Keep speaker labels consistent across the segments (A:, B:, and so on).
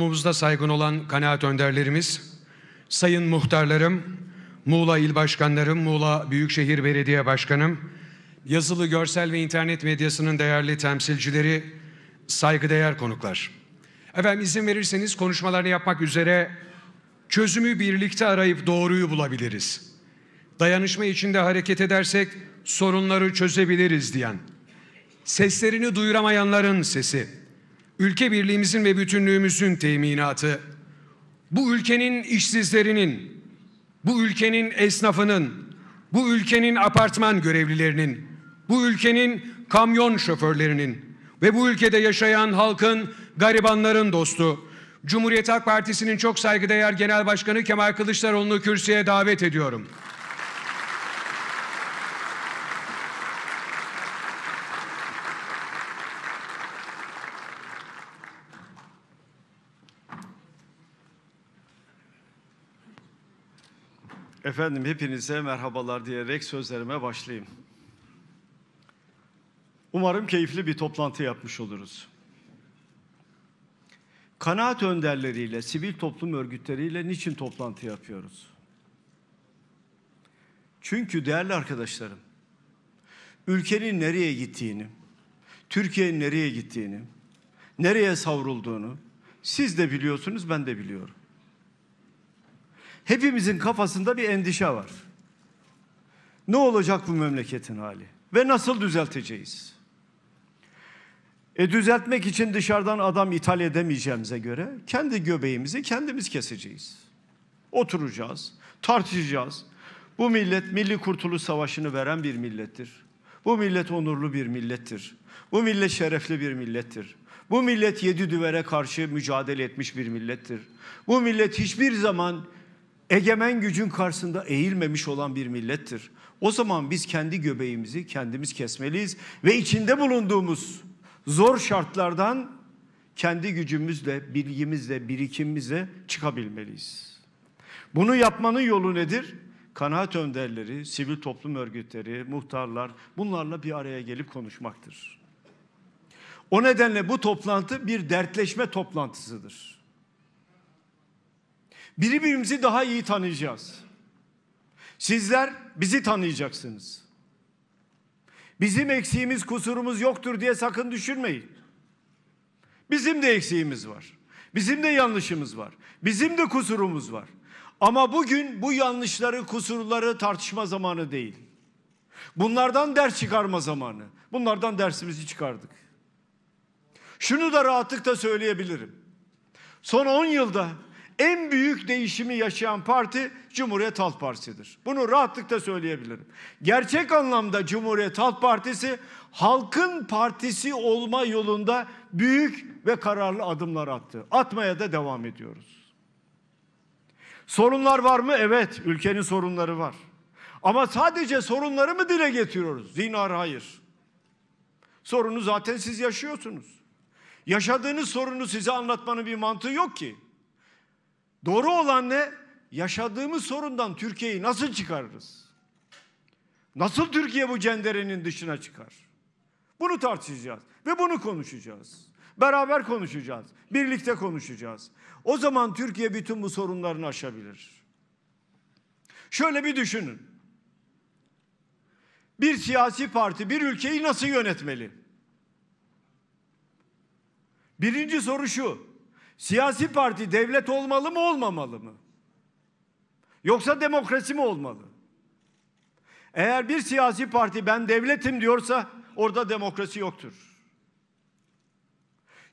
A: Toplumumuzda saygın olan kanaat önderlerimiz, sayın muhtarlarım, Muğla İl başkanlarım, Muğla Büyükşehir Belediye Başkanım, yazılı, görsel ve internet medyasının değerli temsilcileri, saygıdeğer konuklar. Efendim izin verirseniz konuşmalarını yapmak üzere çözümü birlikte arayıp doğruyu bulabiliriz. Dayanışma içinde hareket edersek sorunları çözebiliriz diyen, seslerini duyuramayanların sesi, ülke birliğimizin ve bütünlüğümüzün teminatı. Bu ülkenin işsizlerinin, bu ülkenin esnafının, bu ülkenin apartman görevlilerinin, bu ülkenin kamyon şoförlerinin ve bu ülkede yaşayan halkın, garibanların dostu, Cumhuriyet Halk Partisi'nin çok saygıdeğer Genel Başkanı Kemal Kılıçdaroğlu'nu kürsüye davet ediyorum. Efendim hepinize merhabalar diyerek sözlerime başlayayım. Umarım keyifli bir toplantı yapmış oluruz. Kanaat önderleriyle, sivil toplum örgütleriyle niçin toplantı yapıyoruz? Çünkü değerli arkadaşlarım, ülkenin nereye gittiğini, Türkiye'nin nereye gittiğini, nereye savrulduğunu siz de biliyorsunuz, ben de biliyorum hepimizin kafasında bir endişe var. Ne olacak bu memleketin hali ve nasıl düzelteceğiz? E düzeltmek için dışarıdan adam ithal edemeyeceğimize göre kendi göbeğimizi kendimiz keseceğiz. Oturacağız, tartışacağız. Bu millet Milli Kurtuluş Savaşı'nı veren bir millettir. Bu millet onurlu bir millettir. Bu millet şerefli bir millettir. Bu millet yedi düvere karşı mücadele etmiş bir millettir. Bu millet hiçbir zaman egemen gücün karşısında eğilmemiş olan bir millettir. O zaman biz kendi göbeğimizi kendimiz kesmeliyiz ve içinde bulunduğumuz zor şartlardan kendi gücümüzle, bilgimizle, birikimimizle çıkabilmeliyiz. Bunu yapmanın yolu nedir? Kanaat önderleri, sivil toplum örgütleri, muhtarlar bunlarla bir araya gelip konuşmaktır. O nedenle bu toplantı bir dertleşme toplantısıdır birbirimizi daha iyi tanıyacağız. Sizler bizi tanıyacaksınız. Bizim eksiğimiz, kusurumuz yoktur diye sakın düşünmeyin. Bizim de eksiğimiz var. Bizim de yanlışımız var. Bizim de kusurumuz var. Ama bugün bu yanlışları, kusurları tartışma zamanı değil. Bunlardan ders çıkarma zamanı. Bunlardan dersimizi çıkardık. Şunu da rahatlıkla söyleyebilirim. Son 10 yılda en büyük değişimi yaşayan parti Cumhuriyet Halk Partisi'dir. Bunu rahatlıkla söyleyebilirim. Gerçek anlamda Cumhuriyet Halk Partisi halkın partisi olma yolunda büyük ve kararlı adımlar attı. Atmaya da devam ediyoruz. Sorunlar var mı? Evet, ülkenin sorunları var. Ama sadece sorunları mı dile getiriyoruz? Zinar hayır. Sorunu zaten siz yaşıyorsunuz. Yaşadığınız sorunu size anlatmanın bir mantığı yok ki. Doğru olan ne? Yaşadığımız sorundan Türkiye'yi nasıl çıkarırız? Nasıl Türkiye bu cenderenin dışına çıkar? Bunu tartışacağız ve bunu konuşacağız. Beraber konuşacağız. Birlikte konuşacağız. O zaman Türkiye bütün bu sorunlarını aşabilir. Şöyle bir düşünün. Bir siyasi parti bir ülkeyi nasıl yönetmeli? Birinci soru şu. Siyasi parti devlet olmalı mı olmamalı mı? Yoksa demokrasi mi olmalı? Eğer bir siyasi parti ben devletim diyorsa orada demokrasi yoktur.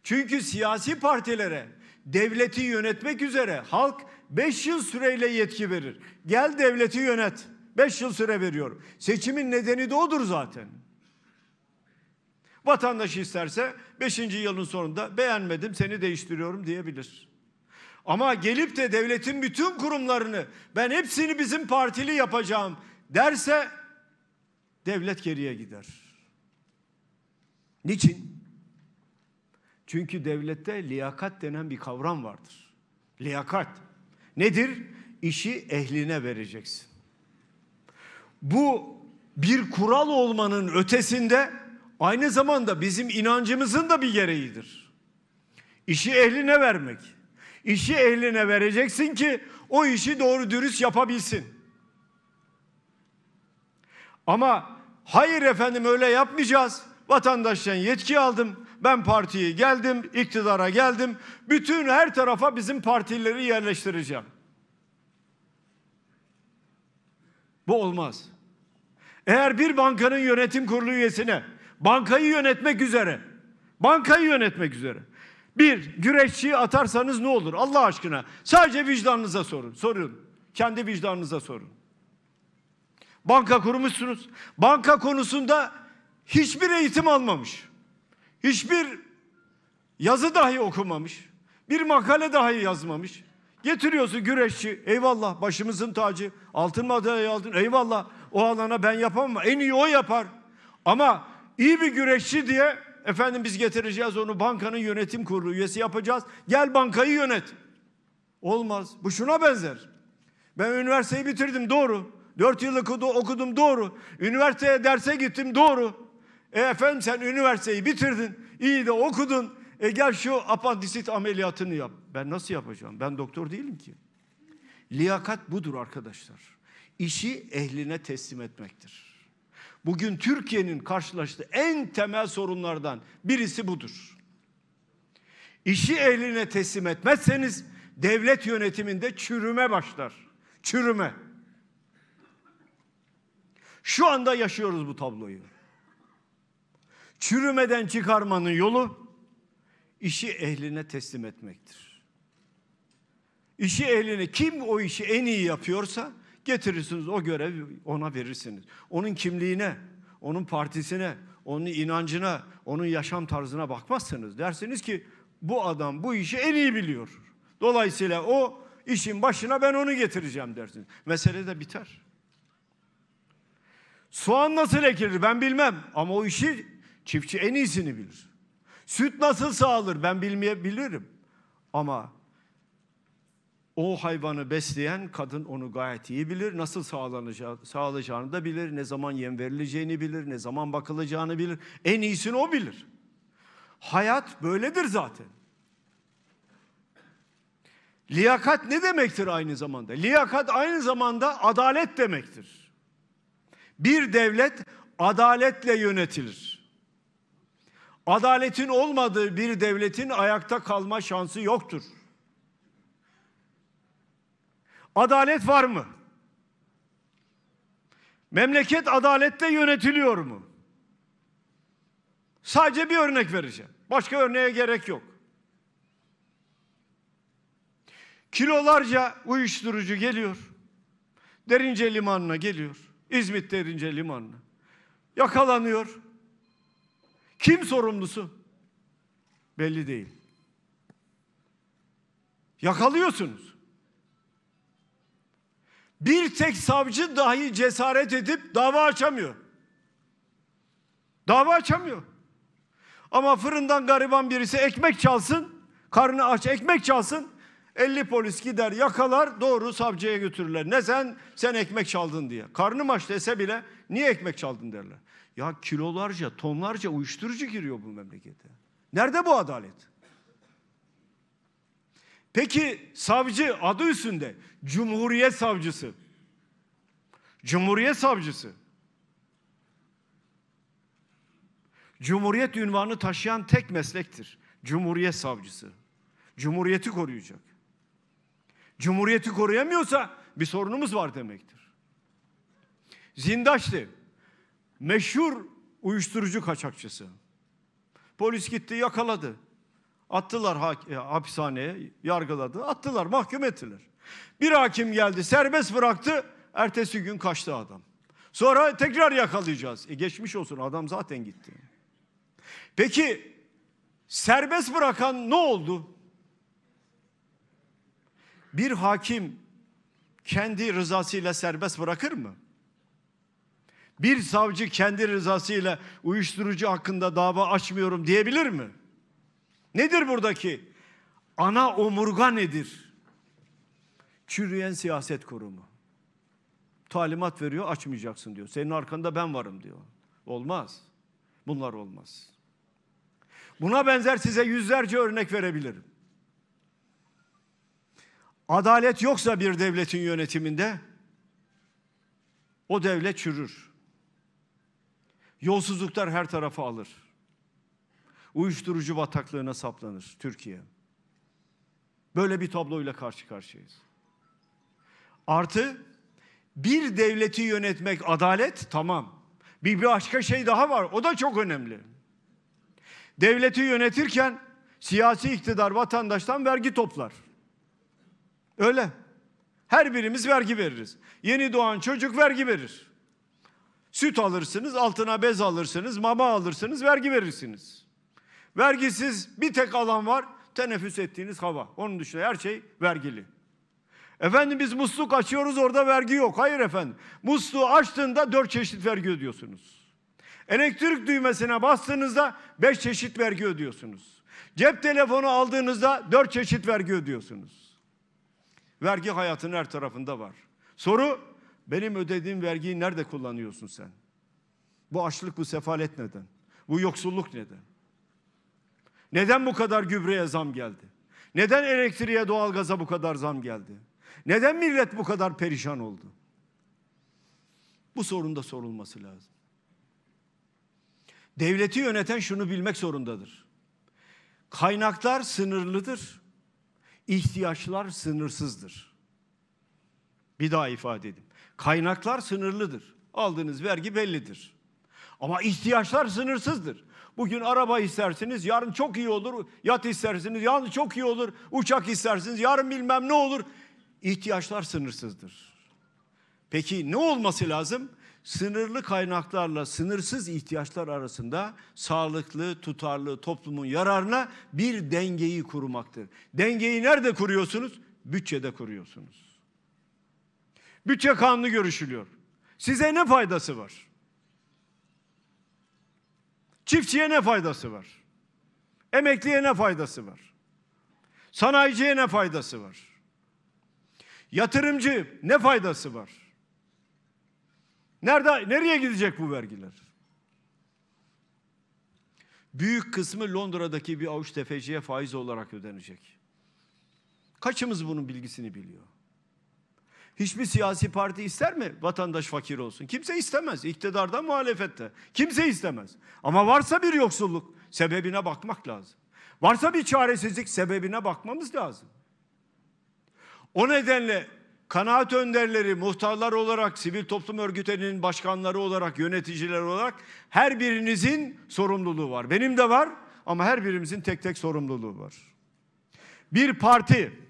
A: Çünkü siyasi partilere devleti yönetmek üzere halk 5 yıl süreyle yetki verir. Gel devleti yönet. 5 yıl süre veriyorum. Seçimin nedeni de odur zaten. Vatandaş isterse 5. yılın sonunda beğenmedim seni değiştiriyorum diyebilir. Ama gelip de devletin bütün kurumlarını ben hepsini bizim partili yapacağım derse devlet geriye gider. Niçin? Çünkü devlette liyakat denen bir kavram vardır. Liyakat nedir? İşi ehline vereceksin. Bu bir kural olmanın ötesinde aynı zamanda bizim inancımızın da bir gereğidir. İşi ehline vermek. İşi ehline vereceksin ki o işi doğru dürüst yapabilsin. Ama hayır efendim öyle yapmayacağız. Vatandaştan yetki aldım. Ben partiye geldim, iktidara geldim. Bütün her tarafa bizim partileri yerleştireceğim. Bu olmaz. Eğer bir bankanın yönetim kurulu üyesine Bankayı yönetmek üzere. Bankayı yönetmek üzere. Bir, güreşçi atarsanız ne olur? Allah aşkına. Sadece vicdanınıza sorun. Sorun. Kendi vicdanınıza sorun. Banka kurmuşsunuz. Banka konusunda hiçbir eğitim almamış. Hiçbir yazı dahi okumamış. Bir makale dahi yazmamış. Getiriyorsun güreşçi. Eyvallah başımızın tacı. Altın madalyayı aldın. Eyvallah. O alana ben yapamam. En iyi o yapar. Ama iyi bir güreşçi diye efendim biz getireceğiz onu bankanın yönetim kurulu üyesi yapacağız. Gel bankayı yönet. Olmaz. Bu şuna benzer. Ben üniversiteyi bitirdim doğru. Dört yıl okudum doğru. Üniversiteye derse gittim doğru. E efendim sen üniversiteyi bitirdin. iyi de okudun. E gel şu apandisit ameliyatını yap. Ben nasıl yapacağım? Ben doktor değilim ki. Liyakat budur arkadaşlar. İşi ehline teslim etmektir. Bugün Türkiye'nin karşılaştığı en temel sorunlardan birisi budur. İşi eline teslim etmezseniz devlet yönetiminde çürüme başlar. Çürüme. Şu anda yaşıyoruz bu tabloyu. Çürümeden çıkarmanın yolu işi ehline teslim etmektir. İşi ehlini kim o işi en iyi yapıyorsa Getirirsiniz o görevi ona verirsiniz. Onun kimliğine, onun partisine, onun inancına, onun yaşam tarzına bakmazsınız. Dersiniz ki bu adam bu işi en iyi biliyor. Dolayısıyla o işin başına ben onu getireceğim dersiniz. Mesele de biter. Soğan nasıl ekilir ben bilmem ama o işi çiftçi en iyisini bilir. Süt nasıl sağılır ben bilmeyebilirim. Ama o hayvanı besleyen kadın onu gayet iyi bilir. Nasıl sağlanacağı, sağlayacağını da bilir. Ne zaman yem verileceğini bilir. Ne zaman bakılacağını bilir. En iyisini o bilir. Hayat böyledir zaten. Liyakat ne demektir aynı zamanda? Liyakat aynı zamanda adalet demektir. Bir devlet adaletle yönetilir. Adaletin olmadığı bir devletin ayakta kalma şansı yoktur. Adalet var mı? Memleket adalette yönetiliyor mu? Sadece bir örnek vereceğim. Başka örneğe gerek yok. Kilolarca uyuşturucu geliyor. Derince limanına geliyor. İzmit Derince limanına. Yakalanıyor. Kim sorumlusu? Belli değil. Yakalıyorsunuz. Bir tek savcı dahi cesaret edip dava açamıyor. Dava açamıyor. Ama fırından gariban birisi ekmek çalsın, karnı aç ekmek çalsın, 50 polis gider yakalar doğru savcıya götürürler. Ne sen? Sen ekmek çaldın diye. Karnım aç dese bile niye ekmek çaldın derler. Ya kilolarca, tonlarca uyuşturucu giriyor bu memlekete. Nerede bu adalet? Peki savcı adı üstünde Cumhuriyet Savcısı. Cumhuriyet Savcısı. Cumhuriyet ünvanını taşıyan tek meslektir. Cumhuriyet Savcısı. Cumhuriyeti koruyacak. Cumhuriyeti koruyamıyorsa bir sorunumuz var demektir. Zindaşti. Meşhur uyuşturucu kaçakçısı. Polis gitti yakaladı. Attılar ha- e, hapishaneye, yargıladı. Attılar, mahkum ettiler. Bir hakim geldi, serbest bıraktı. Ertesi gün kaçtı adam. Sonra tekrar yakalayacağız. E geçmiş olsun adam zaten gitti. Peki serbest bırakan ne oldu? Bir hakim kendi rızasıyla serbest bırakır mı? Bir savcı kendi rızasıyla uyuşturucu hakkında dava açmıyorum diyebilir mi? Nedir buradaki? Ana omurga nedir? Çürüyen siyaset kurumu. Talimat veriyor açmayacaksın diyor. Senin arkanda ben varım diyor. Olmaz. Bunlar olmaz. Buna benzer size yüzlerce örnek verebilirim. Adalet yoksa bir devletin yönetiminde o devlet çürür. Yolsuzluklar her tarafa alır uyuşturucu bataklığına saplanır Türkiye. Böyle bir tabloyla karşı karşıyayız. Artı bir devleti yönetmek adalet tamam. Bir başka şey daha var. O da çok önemli. Devleti yönetirken siyasi iktidar vatandaştan vergi toplar. Öyle. Her birimiz vergi veririz. Yeni doğan çocuk vergi verir. Süt alırsınız, altına bez alırsınız, mama alırsınız, vergi verirsiniz. Vergisiz bir tek alan var. Teneffüs ettiğiniz hava. Onun dışında her şey vergili. Efendim biz musluk açıyoruz orada vergi yok. Hayır efendim. Musluğu açtığında dört çeşit vergi ödüyorsunuz. Elektrik düğmesine bastığınızda beş çeşit vergi ödüyorsunuz. Cep telefonu aldığınızda dört çeşit vergi ödüyorsunuz. Vergi hayatın her tarafında var. Soru benim ödediğim vergiyi nerede kullanıyorsun sen? Bu açlık, bu sefalet neden? Bu yoksulluk neden? Neden bu kadar gübreye zam geldi? Neden elektriğe, doğalgaza bu kadar zam geldi? Neden millet bu kadar perişan oldu? Bu sorun da sorulması lazım. Devleti yöneten şunu bilmek zorundadır. Kaynaklar sınırlıdır. İhtiyaçlar sınırsızdır. Bir daha ifade edeyim. Kaynaklar sınırlıdır. Aldığınız vergi bellidir. Ama ihtiyaçlar sınırsızdır. Bugün araba istersiniz, yarın çok iyi olur. Yat istersiniz, yarın çok iyi olur. Uçak istersiniz, yarın bilmem ne olur. İhtiyaçlar sınırsızdır. Peki ne olması lazım? Sınırlı kaynaklarla sınırsız ihtiyaçlar arasında sağlıklı, tutarlı toplumun yararına bir dengeyi kurmaktır. Dengeyi nerede kuruyorsunuz? Bütçede kuruyorsunuz. Bütçe kanunu görüşülüyor. Size ne faydası var? Çiftçiye ne faydası var? Emekliye ne faydası var? Sanayiciye ne faydası var? Yatırımcı ne faydası var? Nerede nereye gidecek bu vergiler? Büyük kısmı Londra'daki bir avuç tefeciye faiz olarak ödenecek. Kaçımız bunun bilgisini biliyor? Hiçbir siyasi parti ister mi vatandaş fakir olsun? Kimse istemez. İktidardan muhalefette. Kimse istemez. Ama varsa bir yoksulluk, sebebine bakmak lazım. Varsa bir çaresizlik, sebebine bakmamız lazım. O nedenle kanaat önderleri, muhtarlar olarak, sivil toplum örgütlerinin başkanları olarak, yöneticiler olarak her birinizin sorumluluğu var. Benim de var ama her birimizin tek tek sorumluluğu var. Bir parti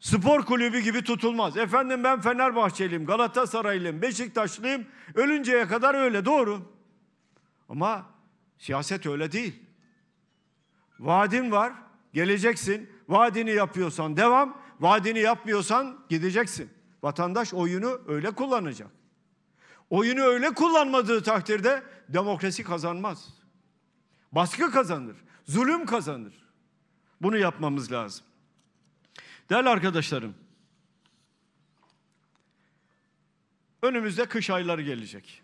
A: Spor kulübü gibi tutulmaz. Efendim ben Fenerbahçeliyim, Galatasaraylıyım, Beşiktaşlıyım. Ölünceye kadar öyle doğru. Ama siyaset öyle değil. Vadin var, geleceksin. Vaadini yapıyorsan devam, vaadini yapmıyorsan gideceksin. Vatandaş oyunu öyle kullanacak. Oyunu öyle kullanmadığı takdirde demokrasi kazanmaz. Baskı kazanır, zulüm kazanır. Bunu yapmamız lazım. Değerli arkadaşlarım, önümüzde kış ayları gelecek.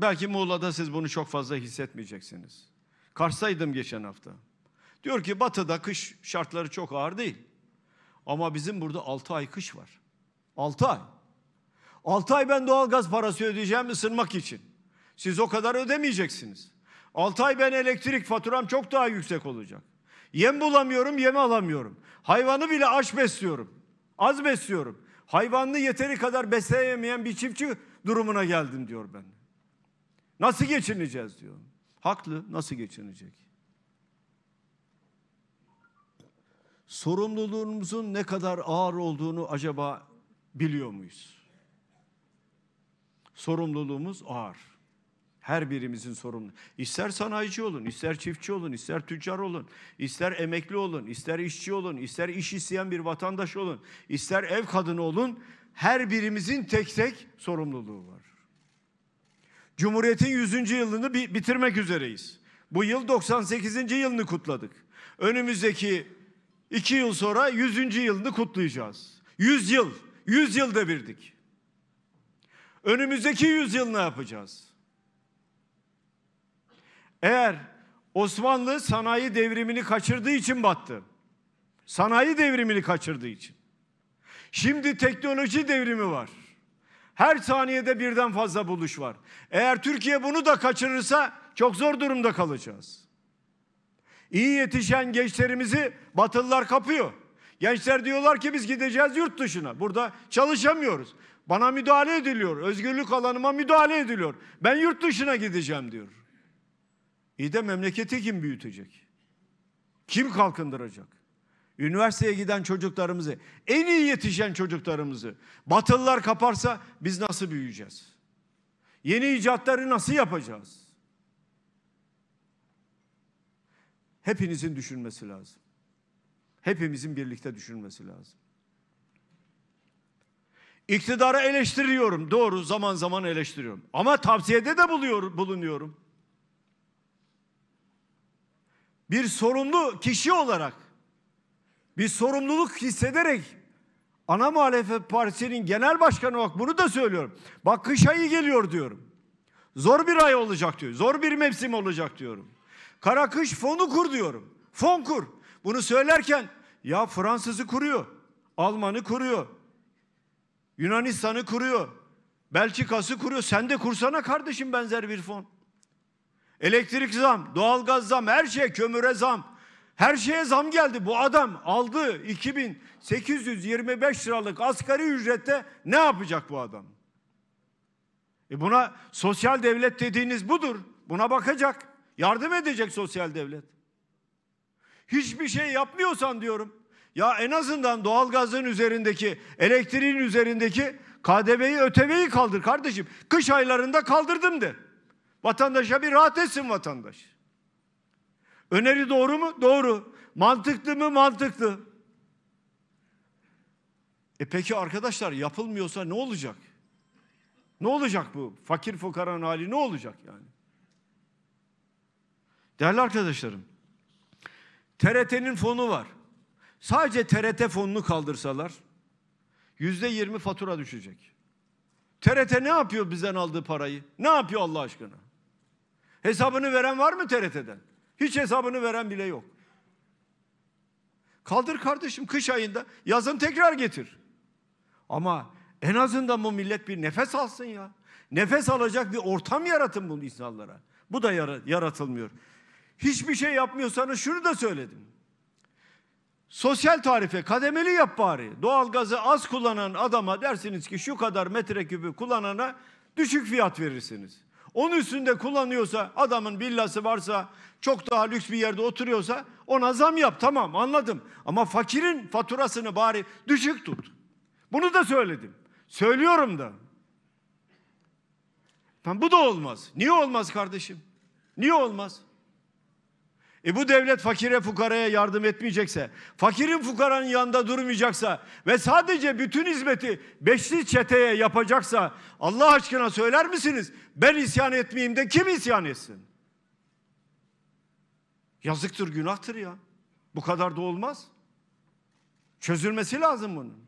A: Belki Muğla'da siz bunu çok fazla hissetmeyeceksiniz. Kars'taydım geçen hafta. Diyor ki batıda kış şartları çok ağır değil. Ama bizim burada 6 ay kış var. 6 ay. 6 ay ben doğalgaz parası ödeyeceğim ısınmak için. Siz o kadar ödemeyeceksiniz. 6 ay ben elektrik faturam çok daha yüksek olacak. Yem bulamıyorum, yem alamıyorum. Hayvanı bile aç besliyorum. Az besliyorum. Hayvanını yeteri kadar besleyemeyen bir çiftçi durumuna geldim diyor ben. Nasıl geçineceğiz diyor. Haklı, nasıl geçinecek? Sorumluluğumuzun ne kadar ağır olduğunu acaba biliyor muyuz? Sorumluluğumuz ağır. Her birimizin sorumlu. İster sanayici olun, ister çiftçi olun, ister tüccar olun, ister emekli olun, ister işçi olun, ister iş isteyen bir vatandaş olun, ister ev kadını olun. Her birimizin tek tek sorumluluğu var. Cumhuriyetin 100. yılını bitirmek üzereyiz. Bu yıl 98. yılını kutladık. Önümüzdeki iki yıl sonra 100. yılını kutlayacağız. 100 yıl, 100 yılda birdik. Önümüzdeki 100 yıl ne yapacağız? Eğer Osmanlı sanayi devrimini kaçırdığı için battı. Sanayi devrimini kaçırdığı için. Şimdi teknoloji devrimi var. Her saniyede birden fazla buluş var. Eğer Türkiye bunu da kaçırırsa çok zor durumda kalacağız. İyi yetişen gençlerimizi batılılar kapıyor. Gençler diyorlar ki biz gideceğiz yurt dışına. Burada çalışamıyoruz. Bana müdahale ediliyor. Özgürlük alanıma müdahale ediliyor. Ben yurt dışına gideceğim diyor. İyi de memleketi kim büyütecek? Kim kalkındıracak? Üniversiteye giden çocuklarımızı, en iyi yetişen çocuklarımızı batılılar kaparsa biz nasıl büyüyeceğiz? Yeni icatları nasıl yapacağız? Hepinizin düşünmesi lazım. Hepimizin birlikte düşünmesi lazım. İktidarı eleştiriyorum. Doğru zaman zaman eleştiriyorum. Ama tavsiyede de buluyorum bulunuyorum. bir sorumlu kişi olarak bir sorumluluk hissederek ana muhalefet partisinin genel başkanı bak bunu da söylüyorum. Bak kış ayı geliyor diyorum. Zor bir ay olacak diyor. Zor bir mevsim olacak diyorum. Kara kış fonu kur diyorum. Fon kur. Bunu söylerken ya Fransız'ı kuruyor. Alman'ı kuruyor. Yunanistan'ı kuruyor. Belçika'sı kuruyor. Sen de kursana kardeşim benzer bir fon. Elektrik zam, doğalgaz zam, her şey kömüre zam. Her şeye zam geldi. Bu adam aldı 2825 liralık asgari ücrette ne yapacak bu adam? E buna sosyal devlet dediğiniz budur. Buna bakacak. Yardım edecek sosyal devlet. Hiçbir şey yapmıyorsan diyorum. Ya en azından doğalgazın üzerindeki, elektriğin üzerindeki KDV'yi, ÖTV'yi kaldır kardeşim. Kış aylarında kaldırdım de. Vatandaşa bir rahat etsin vatandaş. Öneri doğru mu? Doğru. Mantıklı mı? Mantıklı. E peki arkadaşlar yapılmıyorsa ne olacak? Ne olacak bu? Fakir fukaranın hali ne olacak yani? Değerli arkadaşlarım, TRT'nin fonu var. Sadece TRT fonunu kaldırsalar yüzde yirmi fatura düşecek. TRT ne yapıyor bizden aldığı parayı? Ne yapıyor Allah aşkına? Hesabını veren var mı TRT'den? Hiç hesabını veren bile yok. Kaldır kardeşim kış ayında, yazın tekrar getir. Ama en azından bu millet bir nefes alsın ya. Nefes alacak bir ortam yaratın bu insanlara. Bu da yaratılmıyor. Hiçbir şey yapmıyorsanız şunu da söyledim. Sosyal tarife kademeli yap bari. Doğalgazı az kullanan adama dersiniz ki şu kadar metreküpü kullanana düşük fiyat verirsiniz onun üstünde kullanıyorsa, adamın villası varsa, çok daha lüks bir yerde oturuyorsa ona zam yap tamam anladım. Ama fakirin faturasını bari düşük tut. Bunu da söyledim. Söylüyorum da. Ben bu da olmaz. Niye olmaz kardeşim? Niye olmaz? E bu devlet fakire fukaraya yardım etmeyecekse, fakirin fukaranın yanında durmayacaksa ve sadece bütün hizmeti beşli çeteye yapacaksa Allah aşkına söyler misiniz? Ben isyan etmeyeyim de kim isyan etsin? Yazıktır, günahtır ya. Bu kadar da olmaz. Çözülmesi lazım bunun.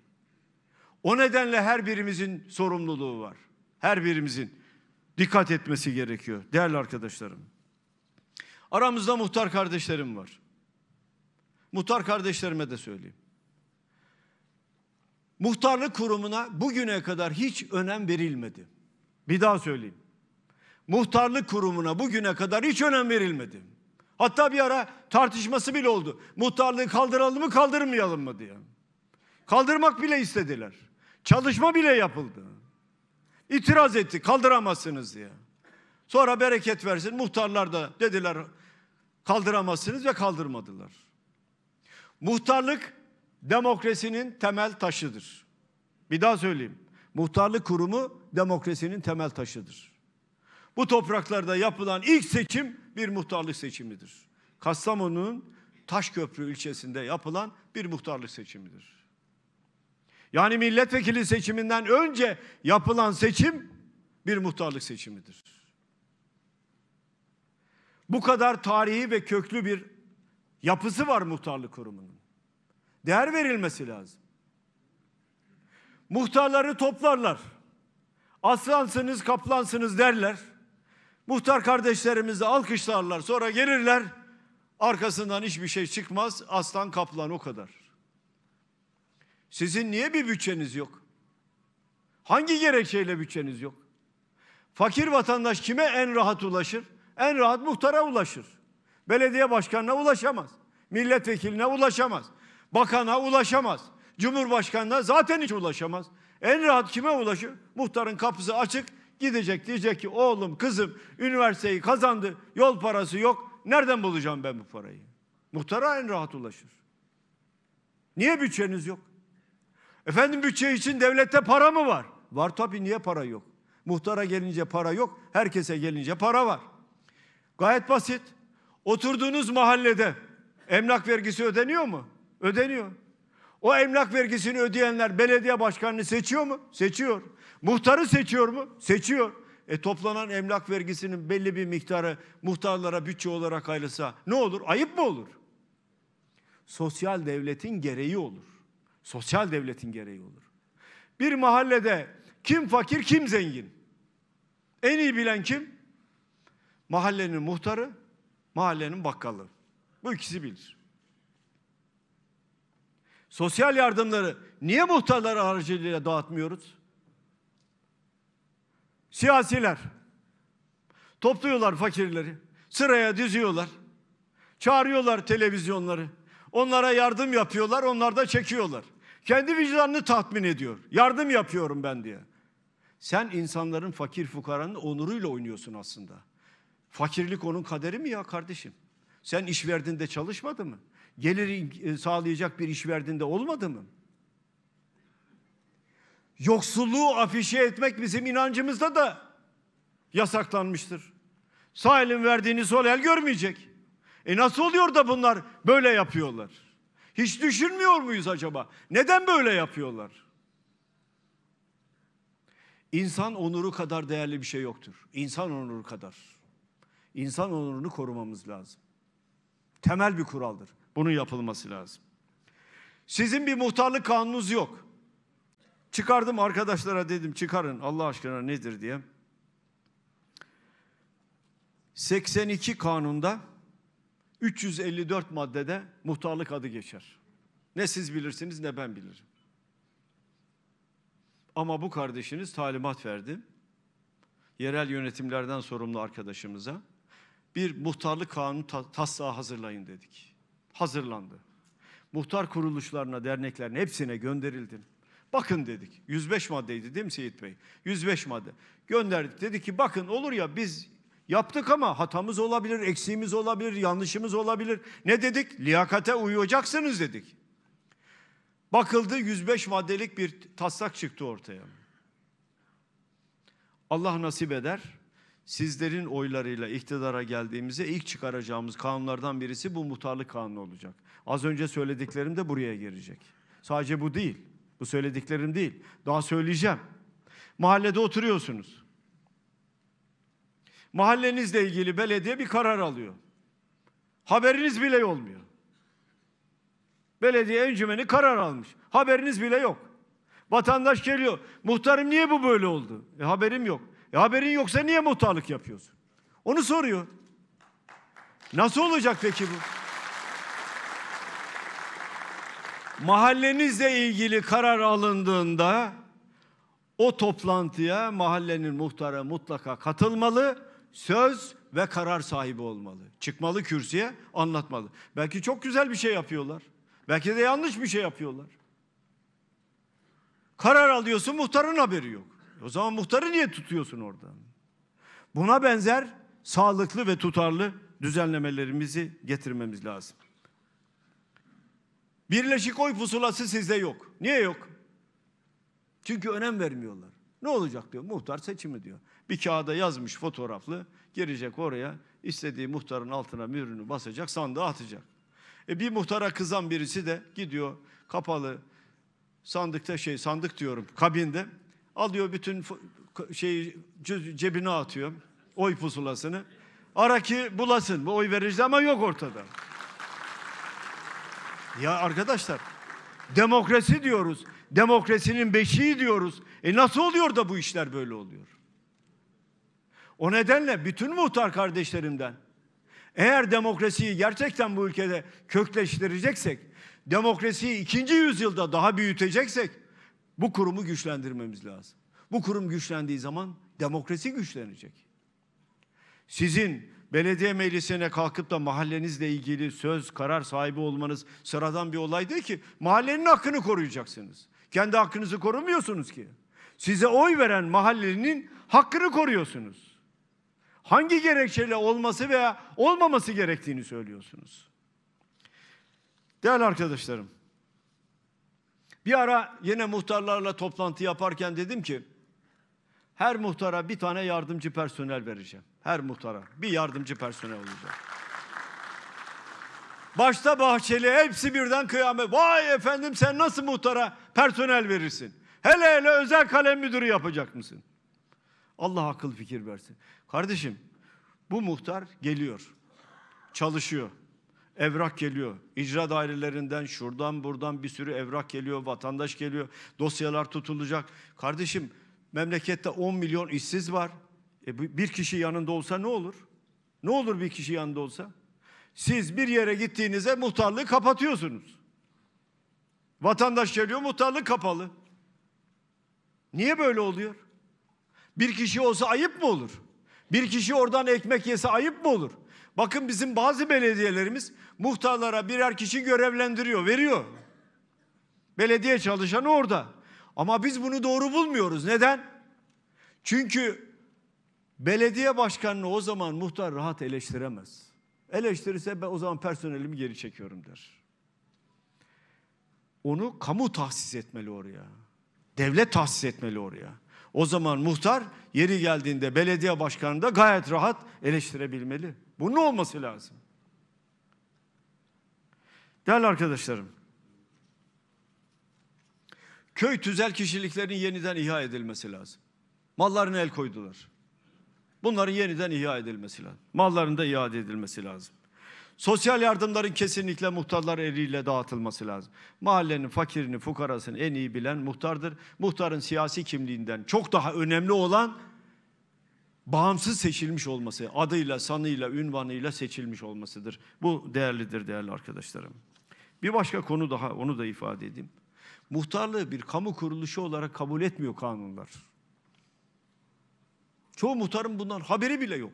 A: O nedenle her birimizin sorumluluğu var. Her birimizin dikkat etmesi gerekiyor değerli arkadaşlarım. Aramızda muhtar kardeşlerim var. Muhtar kardeşlerime de söyleyeyim. Muhtarlık kurumuna bugüne kadar hiç önem verilmedi. Bir daha söyleyeyim. Muhtarlık kurumuna bugüne kadar hiç önem verilmedi. Hatta bir ara tartışması bile oldu. Muhtarlığı kaldıralım mı kaldırmayalım mı diye. Kaldırmak bile istediler. Çalışma bile yapıldı. İtiraz etti kaldıramazsınız diye. Sonra bereket versin. Muhtarlar da dediler kaldıramazsınız ve kaldırmadılar. Muhtarlık demokrasinin temel taşıdır. Bir daha söyleyeyim. Muhtarlık kurumu demokrasinin temel taşıdır. Bu topraklarda yapılan ilk seçim bir muhtarlık seçimidir. Kastamonu'nun Taşköprü ilçesinde yapılan bir muhtarlık seçimidir. Yani milletvekili seçiminden önce yapılan seçim bir muhtarlık seçimidir. Bu kadar tarihi ve köklü bir yapısı var muhtarlık kurumunun. Değer verilmesi lazım. Muhtarları toplarlar. Aslansınız, kaplansınız derler. Muhtar kardeşlerimizi alkışlarlar. Sonra gelirler. Arkasından hiçbir şey çıkmaz. Aslan kaplan o kadar. Sizin niye bir bütçeniz yok? Hangi gerekçeyle bütçeniz yok? Fakir vatandaş kime en rahat ulaşır? en rahat muhtara ulaşır. Belediye başkanına ulaşamaz. Milletvekiline ulaşamaz. Bakana ulaşamaz. Cumhurbaşkanına zaten hiç ulaşamaz. En rahat kime ulaşır? Muhtarın kapısı açık. Gidecek diyecek ki oğlum kızım üniversiteyi kazandı. Yol parası yok. Nereden bulacağım ben bu parayı? Muhtara en rahat ulaşır. Niye bütçeniz yok? Efendim bütçe için devlette para mı var? Var tabii niye para yok? Muhtara gelince para yok, herkese gelince para var. Gayet basit. Oturduğunuz mahallede emlak vergisi ödeniyor mu? Ödeniyor. O emlak vergisini ödeyenler belediye başkanını seçiyor mu? Seçiyor. Muhtarı seçiyor mu? Seçiyor. E toplanan emlak vergisinin belli bir miktarı muhtarlara bütçe olarak ayrılsa ne olur? Ayıp mı olur? Sosyal devletin gereği olur. Sosyal devletin gereği olur. Bir mahallede kim fakir kim zengin? En iyi bilen kim? Mahallenin muhtarı, mahallenin bakkalı. Bu ikisi bilir. Sosyal yardımları niye muhtarlar aracılığıyla dağıtmıyoruz? Siyasiler topluyorlar fakirleri, sıraya diziyorlar, çağırıyorlar televizyonları, onlara yardım yapıyorlar, onlar da çekiyorlar. Kendi vicdanını tatmin ediyor. Yardım yapıyorum ben diye. Sen insanların fakir fukaranın onuruyla oynuyorsun aslında. Fakirlik onun kaderi mi ya kardeşim? Sen iş verdiğinde çalışmadı mı? Gelir e, sağlayacak bir iş verdiğinde olmadı mı? Yoksulluğu afişe etmek bizim inancımızda da yasaklanmıştır. Sağ elin verdiğini sol el görmeyecek. E nasıl oluyor da bunlar böyle yapıyorlar? Hiç düşünmüyor muyuz acaba? Neden böyle yapıyorlar? İnsan onuru kadar değerli bir şey yoktur. İnsan onuru kadar insan onurunu korumamız lazım. Temel bir kuraldır. Bunun yapılması lazım. Sizin bir muhtarlık kanunuz yok. Çıkardım arkadaşlara dedim çıkarın Allah aşkına nedir diye. 82 kanunda 354 maddede muhtarlık adı geçer. Ne siz bilirsiniz ne ben bilirim. Ama bu kardeşiniz talimat verdi. Yerel yönetimlerden sorumlu arkadaşımıza bir muhtarlık kanunu taslağı hazırlayın dedik. Hazırlandı. Muhtar kuruluşlarına, derneklerine hepsine gönderildi. Bakın dedik. 105 maddeydi değil mi Seyit Bey? 105 madde. Gönderdik. Dedi ki bakın olur ya biz yaptık ama hatamız olabilir, eksiğimiz olabilir, yanlışımız olabilir. Ne dedik? Liyakate uyacaksınız dedik. Bakıldı 105 maddelik bir taslak çıktı ortaya. Allah nasip eder sizlerin oylarıyla iktidara geldiğimizde ilk çıkaracağımız kanunlardan birisi bu muhtarlık kanunu olacak. Az önce söylediklerim de buraya girecek. Sadece bu değil. Bu söylediklerim değil. Daha söyleyeceğim. Mahallede oturuyorsunuz. Mahallenizle ilgili belediye bir karar alıyor. Haberiniz bile olmuyor. Belediye encümeni karar almış. Haberiniz bile yok. Vatandaş geliyor. Muhtarım niye bu böyle oldu? E, haberim yok. E haberin yoksa niye muhtarlık yapıyorsun? Onu soruyor. Nasıl olacak peki bu? Mahallenizle ilgili karar alındığında o toplantıya mahallenin muhtarı mutlaka katılmalı, söz ve karar sahibi olmalı. Çıkmalı kürsüye, anlatmalı. Belki çok güzel bir şey yapıyorlar. Belki de yanlış bir şey yapıyorlar. Karar alıyorsun, muhtarın haberi yok. O zaman muhtarı niye tutuyorsun orada? Buna benzer sağlıklı ve tutarlı düzenlemelerimizi getirmemiz lazım. Birleşik oy pusulası sizde yok. Niye yok? Çünkü önem vermiyorlar. Ne olacak diyor. Muhtar seçimi diyor. Bir kağıda yazmış fotoğraflı. Girecek oraya. istediği muhtarın altına mührünü basacak. Sandığa atacak. E bir muhtara kızan birisi de gidiyor kapalı sandıkta şey sandık diyorum kabinde Alıyor bütün şeyi cebine atıyor. Oy pusulasını. Ara ki bulasın. Bu oy verici ama yok ortada. Ya arkadaşlar demokrasi diyoruz. Demokrasinin beşiği diyoruz. E nasıl oluyor da bu işler böyle oluyor? O nedenle bütün muhtar kardeşlerimden eğer demokrasiyi gerçekten bu ülkede kökleştireceksek, demokrasiyi ikinci yüzyılda daha büyüteceksek bu kurumu güçlendirmemiz lazım. Bu kurum güçlendiği zaman demokrasi güçlenecek. Sizin belediye meclisine kalkıp da mahallenizle ilgili söz, karar sahibi olmanız sıradan bir olay değil ki. Mahallenin hakkını koruyacaksınız. Kendi hakkınızı korumuyorsunuz ki. Size oy veren mahallenin hakkını koruyorsunuz. Hangi gerekçeyle olması veya olmaması gerektiğini söylüyorsunuz. Değerli arkadaşlarım, bir ara yine muhtarlarla toplantı yaparken dedim ki her muhtara bir tane yardımcı personel vereceğim. Her muhtara bir yardımcı personel olacak. Başta Bahçeli hepsi birden kıyamet. Vay efendim sen nasıl muhtara personel verirsin? Hele hele özel kalem müdürü yapacak mısın? Allah akıl fikir versin. Kardeşim bu muhtar geliyor. Çalışıyor evrak geliyor. İcra dairelerinden şuradan buradan bir sürü evrak geliyor, vatandaş geliyor, dosyalar tutulacak. Kardeşim memlekette 10 milyon işsiz var. E, bir kişi yanında olsa ne olur? Ne olur bir kişi yanında olsa? Siz bir yere gittiğinizde muhtarlığı kapatıyorsunuz. Vatandaş geliyor muhtarlık kapalı. Niye böyle oluyor? Bir kişi olsa ayıp mı olur? Bir kişi oradan ekmek yese ayıp mı olur? Bakın bizim bazı belediyelerimiz muhtarlara birer kişi görevlendiriyor, veriyor. Belediye çalışanı orada. Ama biz bunu doğru bulmuyoruz. Neden? Çünkü belediye başkanını o zaman muhtar rahat eleştiremez. Eleştirirse ben o zaman personelimi geri çekiyorum der. Onu kamu tahsis etmeli oraya. Devlet tahsis etmeli oraya. O zaman muhtar yeri geldiğinde belediye başkanını da gayet rahat eleştirebilmeli. Bunun olması lazım. Değerli arkadaşlarım, köy tüzel kişiliklerinin yeniden ihya edilmesi lazım. Mallarına el koydular. Bunların yeniden ihya edilmesi lazım. Malların da iade edilmesi lazım. Sosyal yardımların kesinlikle muhtarlar eliyle dağıtılması lazım. Mahallenin fakirini, fukarasını en iyi bilen muhtardır. Muhtarın siyasi kimliğinden çok daha önemli olan bağımsız seçilmiş olması, adıyla, sanıyla, ünvanıyla seçilmiş olmasıdır. Bu değerlidir değerli arkadaşlarım. Bir başka konu daha onu da ifade edeyim. Muhtarlığı bir kamu kuruluşu olarak kabul etmiyor kanunlar. Çoğu muhtarın bundan haberi bile yok.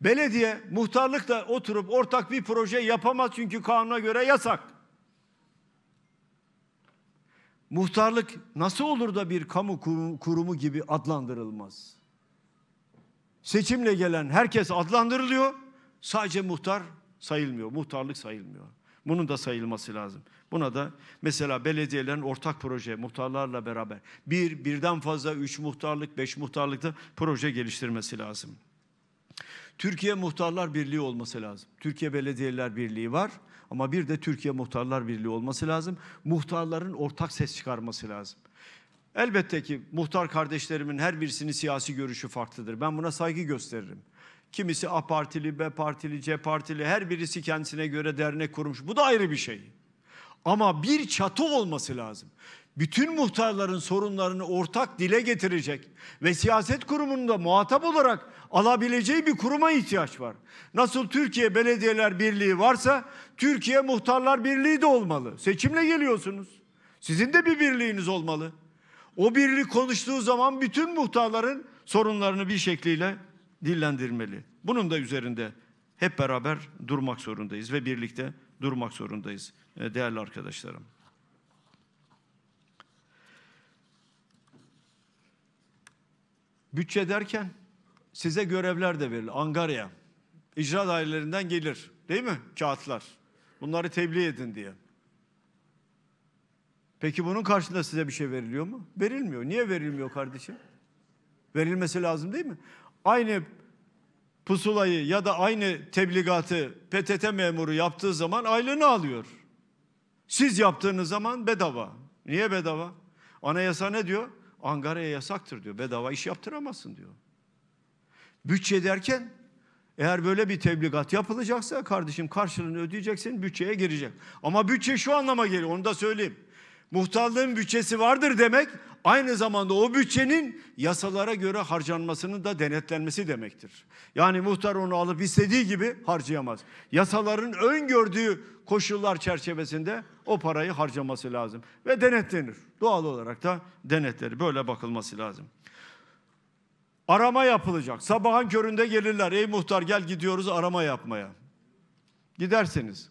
A: Belediye muhtarlık da oturup ortak bir proje yapamaz çünkü kanuna göre yasak. Muhtarlık nasıl olur da bir kamu kurumu gibi adlandırılmaz? Seçimle gelen herkes adlandırılıyor. Sadece muhtar sayılmıyor. Muhtarlık sayılmıyor. Bunun da sayılması lazım. Buna da mesela belediyelerin ortak proje muhtarlarla beraber bir, birden fazla üç muhtarlık, beş muhtarlıkta proje geliştirmesi lazım. Türkiye Muhtarlar Birliği olması lazım. Türkiye Belediyeler Birliği var ama bir de Türkiye Muhtarlar Birliği olması lazım. Muhtarların ortak ses çıkarması lazım. Elbette ki muhtar kardeşlerimin her birisinin siyasi görüşü farklıdır. Ben buna saygı gösteririm. Kimisi A partili, B partili, C partili her birisi kendisine göre dernek kurmuş. Bu da ayrı bir şey. Ama bir çatı olması lazım. Bütün muhtarların sorunlarını ortak dile getirecek ve siyaset kurumunda muhatap olarak alabileceği bir kuruma ihtiyaç var. Nasıl Türkiye Belediyeler Birliği varsa Türkiye Muhtarlar Birliği de olmalı. Seçimle geliyorsunuz. Sizin de bir birliğiniz olmalı. O birlik konuştuğu zaman bütün muhtarların sorunlarını bir şekliyle dillendirmeli. Bunun da üzerinde hep beraber durmak zorundayız ve birlikte durmak zorundayız e, değerli arkadaşlarım. Bütçe derken size görevler de verilir. Angarya, icra dairelerinden gelir değil mi kağıtlar? Bunları tebliğ edin diye. Peki bunun karşılığında size bir şey veriliyor mu? Verilmiyor. Niye verilmiyor kardeşim? Verilmesi lazım değil mi? aynı pusulayı ya da aynı tebligatı PTT memuru yaptığı zaman aylığını alıyor. Siz yaptığınız zaman bedava. Niye bedava? Anayasa ne diyor? Ankara'ya yasaktır diyor. Bedava iş yaptıramazsın diyor. Bütçe derken eğer böyle bir tebligat yapılacaksa kardeşim karşılığını ödeyeceksin, bütçeye girecek. Ama bütçe şu anlama geliyor, onu da söyleyeyim. Muhtarlığın bütçesi vardır demek aynı zamanda o bütçenin yasalara göre harcanmasının da denetlenmesi demektir. Yani muhtar onu alıp istediği gibi harcayamaz. Yasaların öngördüğü koşullar çerçevesinde o parayı harcaması lazım ve denetlenir. Doğal olarak da denetleri böyle bakılması lazım. Arama yapılacak. Sabahın köründe gelirler. Ey muhtar gel gidiyoruz arama yapmaya. Gidersiniz.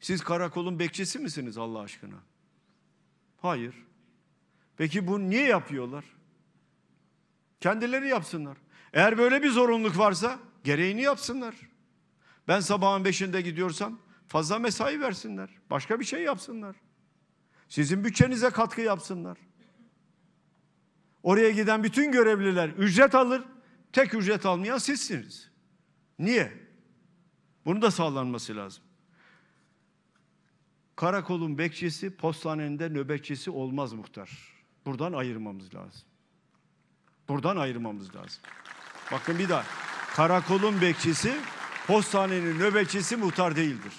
A: Siz karakolun bekçisi misiniz Allah aşkına? Hayır. Peki bunu niye yapıyorlar? Kendileri yapsınlar. Eğer böyle bir zorunluluk varsa gereğini yapsınlar. Ben sabahın beşinde gidiyorsam fazla mesai versinler. Başka bir şey yapsınlar. Sizin bütçenize katkı yapsınlar. Oraya giden bütün görevliler ücret alır. Tek ücret almayan sizsiniz. Niye? Bunu da sağlanması lazım. Karakolun bekçisi, postanenin de nöbetçisi olmaz muhtar. Buradan ayırmamız lazım. Buradan ayırmamız lazım. Bakın bir daha. Karakolun bekçisi, postanenin nöbetçisi muhtar değildir.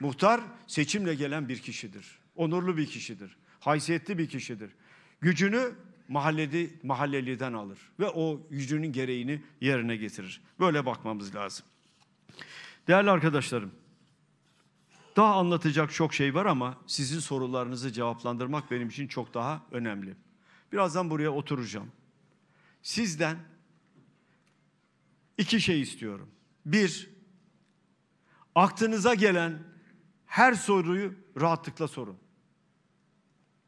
A: Muhtar seçimle gelen bir kişidir. Onurlu bir kişidir. Haysiyetli bir kişidir. Gücünü mahalleli, mahalleliden alır ve o gücünün gereğini yerine getirir. Böyle bakmamız lazım. Değerli arkadaşlarım, daha anlatacak çok şey var ama sizin sorularınızı cevaplandırmak benim için çok daha önemli. Birazdan buraya oturacağım. Sizden iki şey istiyorum. Bir, aklınıza gelen her soruyu rahatlıkla sorun.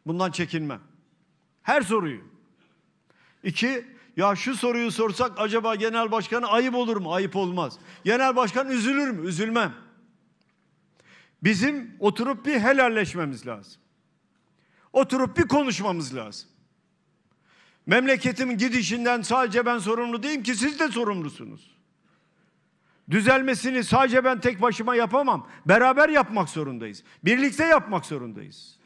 A: Bundan çekinme. Her soruyu. İki, ya şu soruyu sorsak acaba genel başkanı ayıp olur mu? Ayıp olmaz. Genel başkan üzülür mü? Üzülmem. Bizim oturup bir helalleşmemiz lazım. Oturup bir konuşmamız lazım. Memleketim gidişinden sadece ben sorumlu değilim ki siz de sorumlusunuz. Düzelmesini sadece ben tek başıma yapamam. Beraber yapmak zorundayız. Birlikte yapmak zorundayız.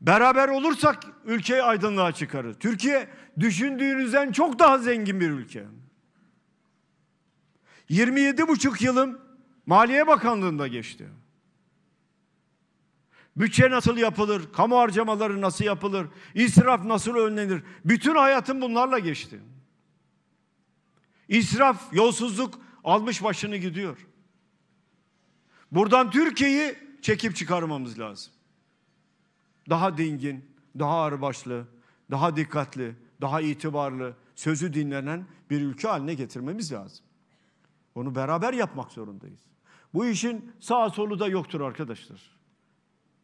A: Beraber olursak ülkeyi aydınlığa çıkarır. Türkiye düşündüğünüzden çok daha zengin bir ülke. 27,5 yılım Maliye Bakanlığı'nda geçti. Bütçe nasıl yapılır? Kamu harcamaları nasıl yapılır? İsraf nasıl önlenir? Bütün hayatım bunlarla geçti. İsraf, yolsuzluk almış başını gidiyor. Buradan Türkiye'yi çekip çıkarmamız lazım. Daha dingin, daha ağırbaşlı, daha dikkatli, daha itibarlı, sözü dinlenen bir ülke haline getirmemiz lazım. Onu beraber yapmak zorundayız. Bu işin sağ solu da yoktur arkadaşlar.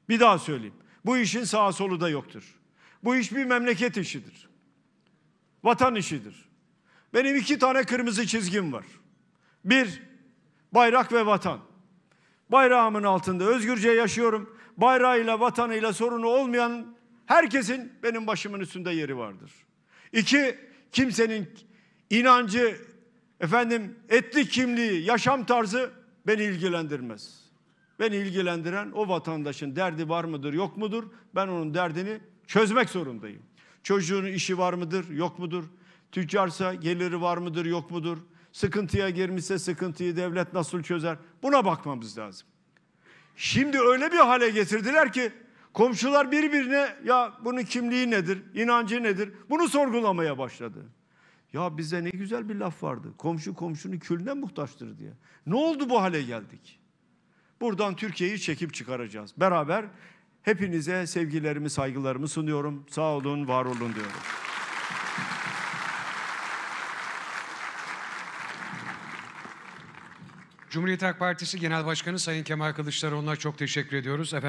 A: Bir daha söyleyeyim. Bu işin sağ solu da yoktur. Bu iş bir memleket işidir. Vatan işidir. Benim iki tane kırmızı çizgim var. Bir, bayrak ve vatan. Bayrağımın altında özgürce yaşıyorum. Bayrağıyla, vatanıyla sorunu olmayan herkesin benim başımın üstünde yeri vardır. İki, kimsenin inancı, efendim etli kimliği, yaşam tarzı Beni ilgilendirmez. Beni ilgilendiren o vatandaşın derdi var mıdır yok mudur? Ben onun derdini çözmek zorundayım. Çocuğunun işi var mıdır yok mudur? Tüccarsa geliri var mıdır yok mudur? Sıkıntıya girmişse sıkıntıyı devlet nasıl çözer? Buna bakmamız lazım. Şimdi öyle bir hale getirdiler ki komşular birbirine ya bunun kimliği nedir, inancı nedir bunu sorgulamaya başladı. Ya bize ne güzel bir laf vardı. Komşu komşunun külüne muhtaçtır diye. Ne oldu bu hale geldik? Buradan Türkiye'yi çekip çıkaracağız. Beraber hepinize sevgilerimi, saygılarımı sunuyorum. Sağ olun, var olun diyorum. Cumhuriyet Halk Partisi Genel Başkanı Sayın Kemal Kılıçdaroğlu'na çok teşekkür ediyoruz. Efendim